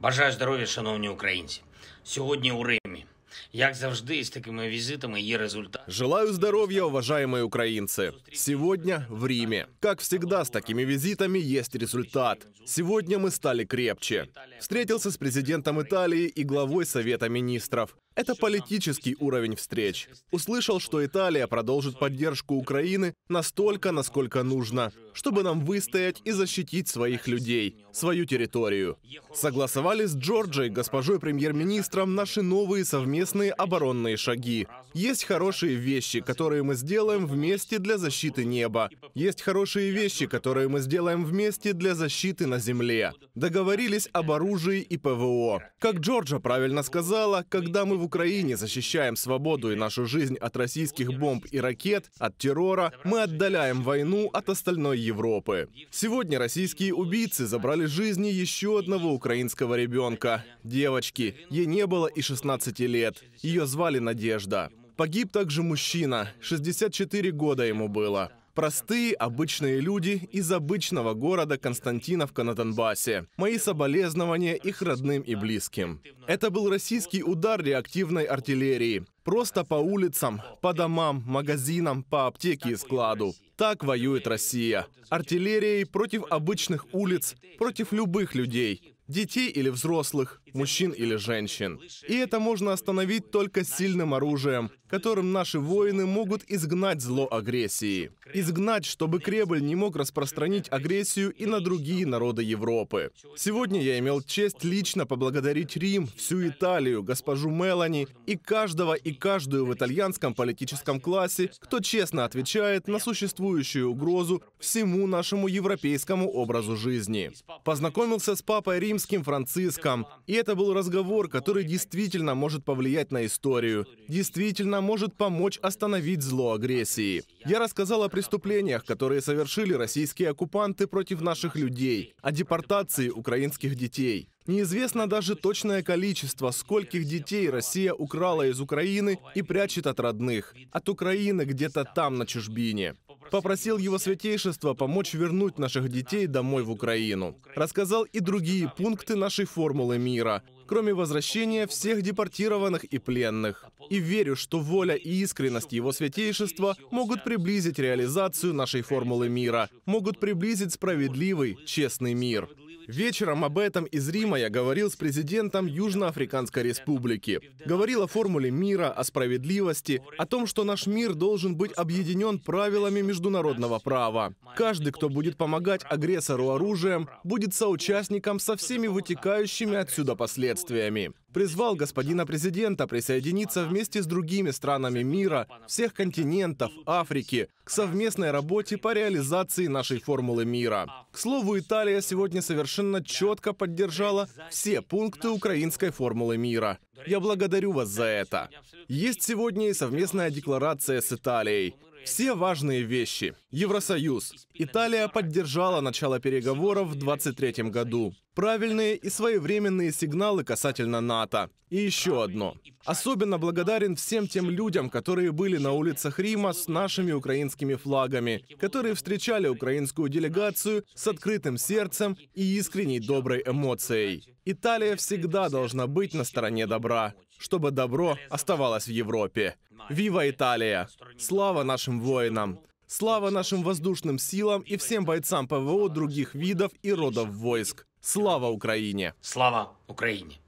Бажаю здоров'я, шановні українці. Сьогодні у Римі, як завжди, з такими визитами є результат. Желаю здоровья, уважаемые украинцы. Сегодня в Риме. Как всегда, с такими визитами есть результат. Сегодня мы стали крепче. Встретился с президентом Италии и главой Совета министров. Это политический уровень встреч. Услышал, что Италия продолжит поддержку Украины настолько, насколько нужно, чтобы нам выстоять и защитить своих людей, свою территорию. Согласовали с Джорджией, госпожой премьер-министром, наши новые совместные оборонные шаги. Есть хорошие вещи, которые мы сделаем вместе для защиты неба. Есть хорошие вещи, которые мы сделаем вместе для защиты на земле. Договорились об оружии и ПВО. Как Джорджа правильно сказала, когда мы в Украине защищаем свободу и нашу жизнь от российских бомб и ракет, от террора, мы отдаляем войну от остальной Европы. Сегодня российские убийцы забрали жизни еще одного украинского ребенка. Девочки. Ей не было и 16 лет. Ее звали Надежда. Погиб также мужчина, 64 года ему было. Простые, обычные люди из обычного города Константиновка на Донбассе. Мои соболезнования их родным и близким. Это был российский удар реактивной артиллерии. Просто по улицам, по домам, магазинам, по аптеке и складу. Так воюет Россия. Артиллерией против обычных улиц, против любых людей, детей или взрослых, мужчин или женщин. И это можно остановить только сильным оружием, которым наши воины могут изгнать зло агрессии. Изгнать, чтобы Кребль не мог распространить агрессию и на другие народы Европы. Сегодня я имел честь лично поблагодарить Рим, всю Италию, госпожу Мелани и каждого и каждую в итальянском политическом классе, кто честно отвечает на существующую угрозу всему нашему европейскому образу жизни. Познакомился с папой Рим римским Франциском. И это был разговор, который действительно может повлиять на историю, действительно может помочь остановить зло агрессии. Я рассказал о преступлениях, которые совершили российские оккупанты против наших людей, о депортации украинских детей. Неизвестно даже точное количество, скольких детей Россия украла из Украины и прячет от родных. От Украины где-то там, на чужбине. Попросил его святейшество помочь вернуть наших детей домой в Украину. Рассказал и другие пункты нашей формулы мира, кроме возвращения всех депортированных и пленных. И верю, что воля и искренность его святейшества могут приблизить реализацию нашей формулы мира, могут приблизить справедливый, честный мир. Вечером об этом из Рима я говорил с президентом Южноафриканской Республики. Говорил о формуле мира, о справедливости, о том, что наш мир должен быть объединен правилами международного права. Каждый, кто будет помогать агрессору оружием, будет соучастником со всеми вытекающими отсюда последствиями призвал господина президента присоединиться вместе с другими странами мира, всех континентов, Африки, к совместной работе по реализации нашей формулы мира. К слову, Италия сегодня совершенно четко поддержала все пункты украинской формулы мира. Я благодарю вас за это. Есть сегодня и совместная декларация с Италией. Все важные вещи. Евросоюз. Италия поддержала начало переговоров в 2023 году правильные и своевременные сигналы касательно НАТО. И еще одно. Особенно благодарен всем тем людям, которые были на улицах Рима с нашими украинскими флагами, которые встречали украинскую делегацию с открытым сердцем и искренней доброй эмоцией. Италия всегда должна быть на стороне добра, чтобы добро оставалось в Европе. Вива Италия! Слава нашим воинам! Слава нашим воздушным силам и всем бойцам ПВО других видов и родов войск. Слава Україні! Слава Україні!